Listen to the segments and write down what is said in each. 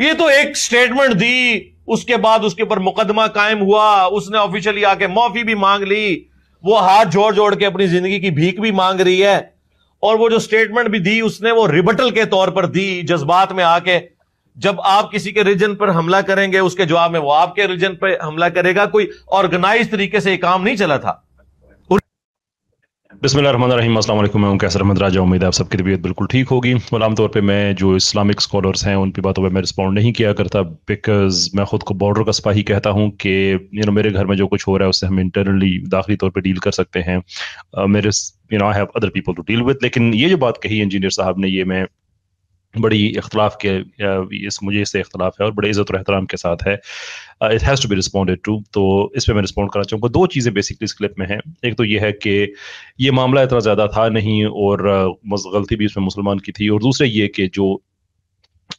ये तो एक स्टेटमेंट दी उसके बाद उसके ऊपर मुकदमा कायम हुआ उसने ऑफिशियली आके माफी भी मांग ली वो हाथ जोड़ जोड़ के अपनी जिंदगी की भीख भी मांग रही है और वो जो स्टेटमेंट भी दी उसने वो रिबटल के तौर पर दी जज्बात में आके जब आप किसी के रीजन पर हमला करेंगे उसके जवाब में वो आपके रीजन पर हमला करेगा कोई ऑर्गेनाइज तरीके से ये काम नहीं चला था बिसमीम अल्लाम मैं कैसर अहमद राजा उम्मीद है आप सबकी तबीयत बिल्कुल ठीक होगी और आमतौर पे मैं जो इस्लामिक स्कॉलर्स हैं उनकी बातों पे मैं रिस्पॉन्ड नहीं किया करता बिकॉज मैं ख़ुद को बॉर्डर का सपाही कहता हूँ कि यू नो मेरे घर में जो कुछ हो रहा है उससे हम इंटरनली दाखिली तौर पर डील कर सकते हैं uh, मेरे you know I have other people to deal with लेकिन ये जो बात कही इंजीनियर साहब ने ये मैं बड़ी इख्तलाफ के इस मुझे इससे इख्तलाफ है और बड़े इज़्ज़त और एहतराम के साथ है it has to be responded to तो इस पर मैं रिस्पॉन्ड करना चाहूँगा दो चीज़ें बेसिकली इस क्लिप में हैं एक तो यह है कि ये मामला इतना ज़्यादा था नहीं और uh, गलती भी इसमें मुसलमान की थी और दूसरा ये कि जो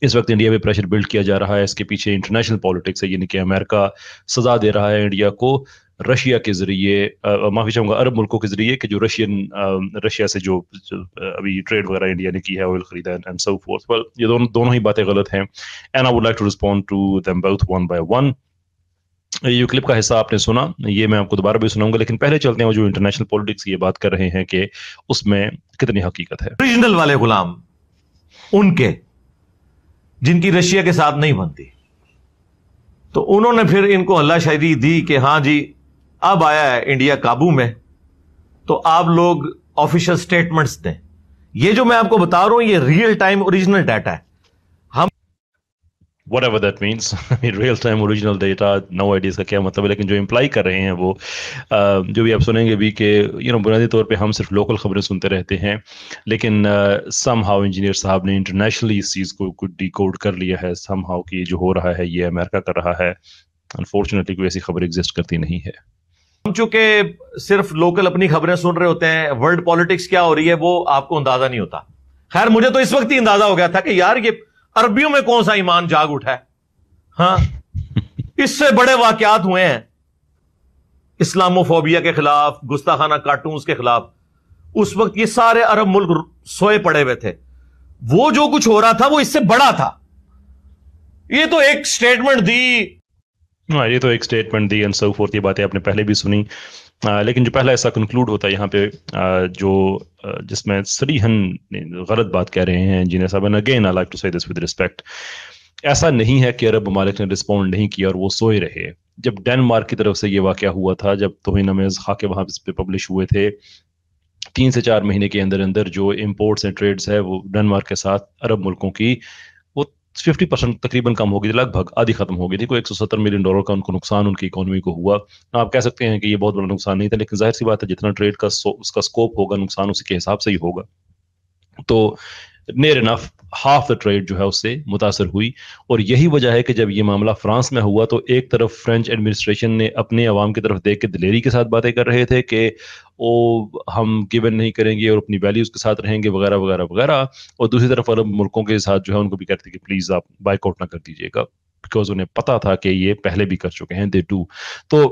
इस वक्त इंडिया पे प्रेशर बिल्ड किया जा रहा है इसके पीछे इंटरनेशनल पॉलिटिक्स है यानी कि अमेरिका सजा दे रहा है इंडिया को रशिया के जरिए माफी चाहूंगा अरब मुल्कों के जरिए कि जो रशियन रशिया से जो, जो अभी ट्रेड वगैरह इंडिया ने की है ऑयल खरीदा एंड सो फोर्थ वेल ये दोनों दोनों ही बातें गलत हैं and I would like to respond to them both one by one ये क्लिप का हिस्सा आपने सुना ये मैं आपको दोबारा भी सुनाऊंगा लेकिन पहले चलते हैं वो जो इंटरनेशनल पॉलिटिक्स की बात कर रहे हैं कि उसमें कितनी हकीकत है रीजनल वाले गुलाम उनके जिनकी रशिया के साथ नहीं बनती तो उन्होंने फिर इनको अल्लाह शायरी दी कि हाँ जी अब आया है इंडिया काबू में तो आप लोग ऑफिशियल स्टेटमेंट्स दें ये जो मैं आपको बता रहा हूं ये रियल टाइम ओरिजिनल डाटा है whatever that means real time original data no ideas का क्या मतलब है लेकिन जो इम्प्लाई कर रहे हैं वो जो भी आप सुनेंगे भी कि यू नो बुनियादी तौर पे हम सिर्फ लोकल खबरें सुनते रहते हैं लेकिन सम हाउ इंजीनियर साहब ने इंटरनेशनली इस चीज़ को कुछ डी कोड कर लिया है सम हाउ की जो हो रहा है ये अमेरिका कर रहा है अनफॉर्चुनेटली कोई ऐसी खबर एग्जिस्ट करती नहीं है हम चूंकि सिर्फ लोकल अपनी खबरें सुन रहे होते हैं वर्ल्ड पॉलिटिक्स क्या हो रही है वो आपको अंदाजा नहीं होता खैर मुझे तो इस वक्त ही अंदाजा हो गया था कि यार ये अरबियों में कौन सा ईमान जाग उठा है हाँ इससे बड़े वाकयात हुए हैं इस्लामोफोबिया के खिलाफ गुस्ताखाना कार्टून के खिलाफ उस वक्त ये सारे अरब मुल्क सोए पड़े हुए थे वो जो कुछ हो रहा था वो इससे बड़ा था ये तो एक स्टेटमेंट दी हाँ ये तो एक स्टेटमेंट दी एंड सो फोर्थ ये बातें आपने पहले भी सुनी आ, लेकिन जो पहला ऐसा कंक्लूड होता है यहाँ पे आ, जो जिसमें सरीहन गलत बात कह रहे हैं जिन्हें साहब again I like to say this with respect ऐसा नहीं है कि अरब ममालिक ने रिस्पॉन्ड नहीं किया और वो सोए रहे जब डेनमार्क की तरफ से ये वाक़ हुआ था जब तोहिन अमेज खाके वहाँ पे पब्लिश हुए थे तीन से चार महीने के अंदर अंदर जो इम्पोर्ट्स एंड ट्रेड्स है वो डेनमार्क के साथ अरब मुल्कों की फिफ्टी परसेंट तकरीबन कम हो गई लगभग आधी खत्म हो गई थी कोई सत्तर मिलियन डॉलर का उनको नुकसान उनकी इकोनॉमी को हुआ आप कह सकते हैं कि ये बहुत बड़ा नुकसान नहीं था लेकिन जाहिर सी बात है जितना ट्रेड का उसका स्कोप होगा नुकसान उसी के हिसाब से ही होगा तो near enough half the trade जो है उससे मुतासर हुई और यही वजह है कि जब ये मामला फ्रांस में हुआ तो एक तरफ फ्रेंच एडमिनिस्ट्रेशन ने अपने आवाम की तरफ देख के दिलेरी के साथ बातें कर रहे थे कि वो हम गिवन नहीं करेंगे और अपनी वैल्यूज़ के साथ रहेंगे वगैरह वगैरह वगैरह और दूसरी तरफ अरब मुल्कों के साथ जो है उनको भी कहते कि प्लीज़ आप बाइकआउट ना कर दीजिएगा बिकॉज उन्हें पता था कि ये पहले भी कर चुके हैं दे टू तो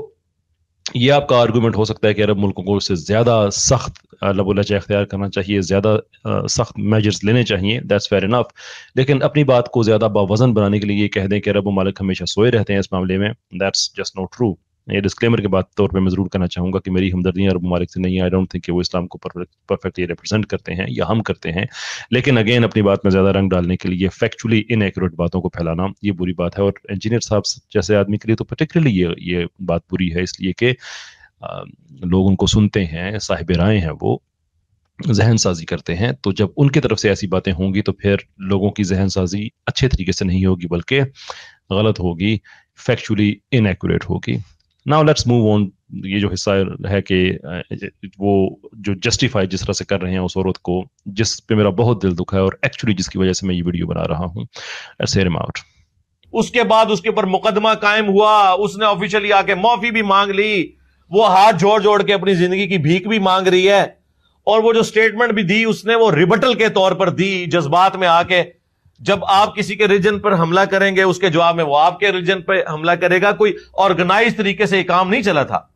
ये आपका आर्गूमेंट हो सकता है कि अरब मुल्कों को इससे ज़्यादा सख्त लबोलाचा अख्तियार करना चाहिए ज़्यादा सख्त मेजर्स लेने चाहिए दैट्स फेयर इनफ लेकिन अपनी बात को ज़्यादा बावजन बनाने के लिए ये कह दें कि अरब ममालिक हमेशा सोए रहते हैं इस मामले में दैट्स जस्ट नॉट ट्रू ये डिस्क्लेमर के बाद तौर पे मैं ज़रूर कहना चाहूँगा कि मेरी हमदर्दियाँ अरब ममालिक से नहीं आई डोंट थिंक कि वो इस्लाम को परफेक्टली रिप्रेजेंट करते हैं या हम करते हैं लेकिन अगेन अपनी बात में ज़्यादा रंग डालने के लिए फैक्चुअली इनएक्यूरेट बातों को फैलाना ये बुरी बात है और इंजीनियर साहब जैसे आदमी के लिए तो पर्टिकुलरली ये ये बात बुरी है इसलिए कि लोग उनको सुनते हैं साहिब राय हैं वो जहन साजी करते हैं तो जब उनकी तरफ से ऐसी बातें होंगी तो फिर लोगों की जहन साजी अच्छे तरीके से नहीं होगी बल्कि गलत होगी फैक्चुअली इनएक्यूरेट होगी नाउ लेट्स मूव ऑन ये जो हिस्सा है कि वो जो जस्टिफाई जिस तरह से कर रहे हैं उस औरत को जिस पे मेरा बहुत दिल दुख है और एक्चुअली जिसकी वजह से मैं ये वीडियो बना रहा हूँ आउट उसके बाद उसके ऊपर मुकदमा कायम हुआ उसने ऑफिशियली आके माफी भी मांग ली वो हाथ जोड़ जोड़ के अपनी जिंदगी की भीख भी मांग रही है और वो जो स्टेटमेंट भी दी उसने वो रिबटल के तौर पर दी जज्बात में आके जब आप किसी के रिलीजन पर हमला करेंगे उसके जवाब में वो आपके रिलीजन पर हमला करेगा कोई ऑर्गेनाइज तरीके से काम नहीं चला था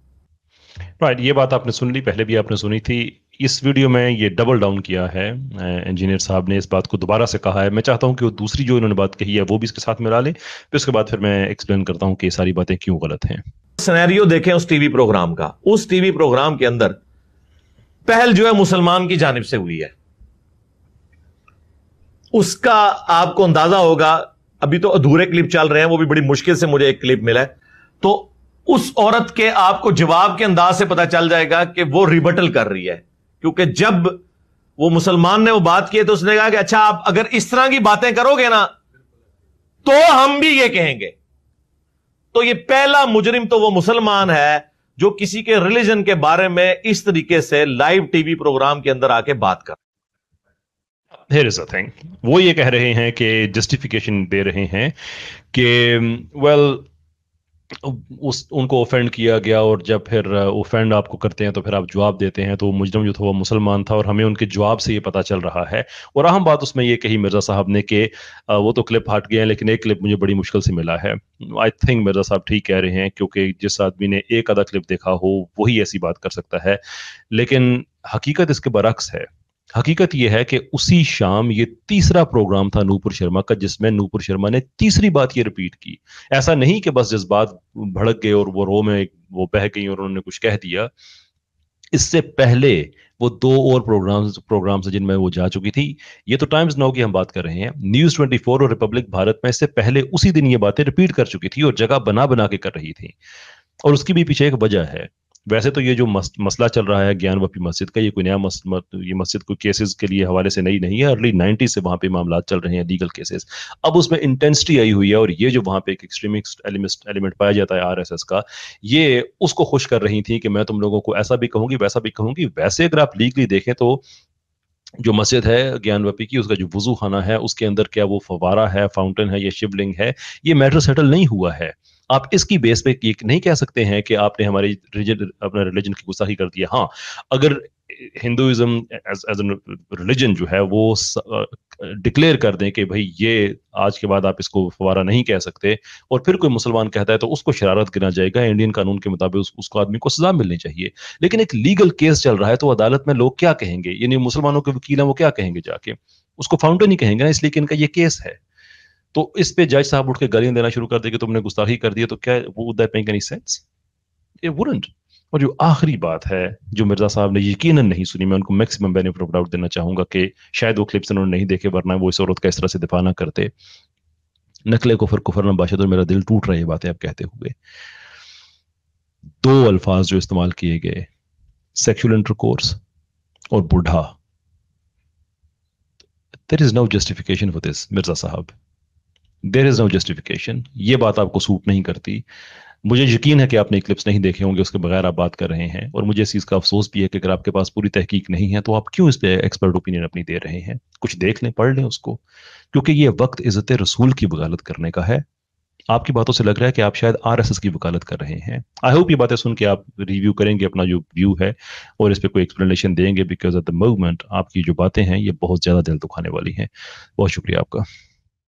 राइट ये बात आपने सुन ली पहले भी आपने सुनी थी इस वीडियो में ये डबल डाउन किया है इंजीनियर साहब ने इस बात को दोबारा से कहा है मैं चाहता हूं कि वो दूसरी जो इन्होंने बात कही है वो भी इसके साथ मिला लें फिर उसके बाद फिर मैं एक्सप्लेन करता हूं कि ये सारी बातें क्यों गलत हैं सिनेरियो देखें उस टीवी प्रोग्राम का उस टीवी प्रोग्राम के अंदर पहल जो है मुसलमान की जानब से हुई है उसका आपको अंदाजा होगा अभी तो अधूरे क्लिप चल रहे हैं वो भी बड़ी मुश्किल से मुझे एक क्लिप मिला है तो उस औरत के आपको जवाब के अंदाज से पता चल जाएगा कि वो रिबटल कर रही है क्योंकि जब वो मुसलमान ने वो बात की तो उसने कहा कि अच्छा आप अगर इस तरह की बातें करोगे ना तो हम भी ये कहेंगे तो ये पहला मुजरिम तो वो मुसलमान है जो किसी के रिलीजन के बारे में इस तरीके से लाइव टीवी प्रोग्राम के अंदर आके बात कर हेयर इज अ थिंग वो ये कह रहे हैं कि जस्टिफिकेशन दे रहे हैं कि वेल उस उनको ओफेंड किया गया और जब फिर ओफेंड uh, आपको करते हैं तो फिर आप जवाब देते हैं तो मुजरम जो था वो मुसलमान था और हमें उनके जवाब से ये पता चल रहा है और अहम बात उसमें ये कही मिर्ज़ा साहब ने कि uh, वो तो क्लिप हट गए हैं लेकिन एक क्लिप मुझे बड़ी मुश्किल से मिला है आई थिंक मिर्ज़ा साहब ठीक कह रहे हैं क्योंकि जिस आदमी ने एक आधा क्लिप देखा हो वही ऐसी बात कर सकता है लेकिन हकीकत इसके बरक्स है हकीकत यह है कि उसी शाम ये तीसरा प्रोग्राम था नूपुर शर्मा का जिसमें नूपुर शर्मा ने तीसरी बात ये रिपीट की ऐसा नहीं कि बस जज्बात भड़क गए और वो रो में वो बह गई और उन्होंने कुछ कह दिया इससे पहले वो दो और प्रोग्राम्स प्रोग्राम्स जिनमें वो जा चुकी थी ये तो टाइम्स नाउ की हम बात कर रहे हैं न्यूज 24 और रिपब्लिक भारत में इससे पहले उसी दिन ये बातें रिपीट कर चुकी थी और जगह बना बना के कर रही थी और उसकी भी पीछे एक वजह है वैसे तो ये जो मस, मसला चल रहा है ज्ञान वपी मस्जिद का ये कोई नया मस, ये मस्जिद को केसेस के लिए हवाले से नई नहीं, है अर्ली नाइन्टी से वहाँ पे मामला चल रहे हैं लीगल केसेस अब उसमें इंटेंसिटी आई हुई है और ये जो वहाँ पे एक एक्सट्रीमिस्ट एलिमेंट एलिमेंट पाया जाता है आरएसएस का ये उसको खुश कर रही थी कि मैं तुम लोगों को ऐसा भी कहूँगी वैसा भी कहूँगी वैसे अगर आप लीगली देखें तो जो मस्जिद है ज्ञान व्यापी की उसका जो वजू खाना है उसके अंदर क्या वो फवारा है फाउंटेन है या शिवलिंग है ये मैटर सेटल नहीं हुआ है आप इसकी बेस पे ये नहीं कह सकते हैं कि आपने हमारी अपना रिलीजन की ही कर दिया हाँ अगर हिंदुइज्म एज रिलीजन जो है वो डिक्लेयर कर दें कि भाई ये आज के बाद आप इसको फवारा नहीं कह सकते और फिर कोई मुसलमान कहता है तो उसको शरारत गिना जाएगा इंडियन कानून के मुताबिक उस, उसको आदमी को सजा मिलनी चाहिए लेकिन एक लीगल केस चल रहा है तो अदालत में लोग क्या कहेंगे यानी मुसलमानों के वकील हैं वो क्या कहेंगे जाके उसको फाउंडर नहीं कहेंगे ना इसलिए कि इनका ये केस है तो इस पे जज साहब उठ के गालियां देना शुरू कर दे कि तुमने गुस्ताखी कर दी है तो क्या वो that make any sense it wouldn't और जो आखिरी बात है जो मिर्जा साहब ने यकीन नहीं सुनी मैं उनको मैक्सिमम बेनिफिट ऑफ डाउट देना चाहूंगा कि शायद वो क्लिप्स उन्होंने नहीं देखे वरना वो इस औरत का इस तरह से दिफा ना करते नकले कुफर कुफर ना बाशद और मेरा दिल टूट रहा है बातें आप कहते हुए दो अल्फाज जो इस्तेमाल किए गए सेक्शुअल इंटरकोर्स और बूढ़ा there is no justification for this Mirza साहब देर इज़ नो जस्टिफिकेशन ये बात आपको सूट नहीं करती मुझे यकीन है कि आपने क्लिप्स नहीं देखे होंगे उसके बगैर आप बात कर रहे हैं और मुझे इस चीज़ का अफसोस भी है कि अगर आपके पास पूरी तहकीक नहीं है तो आप क्यों इस पर एक्सपर्ट ओपिनियन अपनी दे रहे हैं कुछ देख लें पढ़ लें उसको क्योंकि ये वक्त इज़्ज़त रसूल की वकालत करने का है आपकी बातों से लग रहा है कि आप शायद आर की वकालत कर रहे हैं आई होप ये बातें सुन के आप रिव्यू करेंगे अपना जो व्यू है और इस पर कोई एक्सप्लेनेशन देंगे बिकॉज ऑफ द मूवमेंट आपकी जो बातें हैं ये बहुत ज़्यादा दिल दुखाने वाली हैं बहुत शुक्रिया आपका